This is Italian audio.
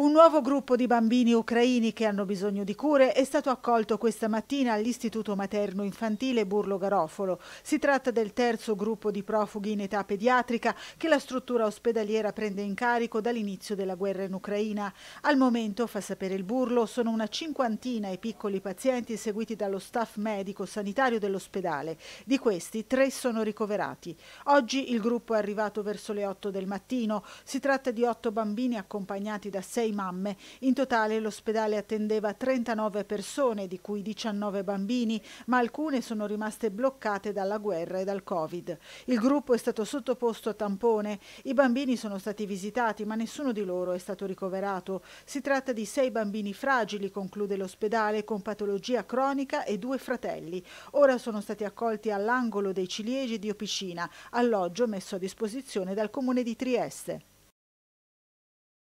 Un nuovo gruppo di bambini ucraini che hanno bisogno di cure è stato accolto questa mattina all'Istituto Materno Infantile Burlo Garofolo. Si tratta del terzo gruppo di profughi in età pediatrica che la struttura ospedaliera prende in carico dall'inizio della guerra in Ucraina. Al momento, fa sapere il Burlo, sono una cinquantina i piccoli pazienti seguiti dallo staff medico sanitario dell'ospedale. Di questi, tre sono ricoverati. Oggi il gruppo è arrivato verso le 8 del mattino. Si tratta di otto bambini accompagnati da sei 6 mamme. In totale l'ospedale attendeva 39 persone, di cui 19 bambini, ma alcune sono rimaste bloccate dalla guerra e dal Covid. Il gruppo è stato sottoposto a tampone, i bambini sono stati visitati, ma nessuno di loro è stato ricoverato. Si tratta di sei bambini fragili, conclude l'ospedale, con patologia cronica e due fratelli. Ora sono stati accolti all'angolo dei ciliegi di Opicina, alloggio messo a disposizione dal comune di Trieste.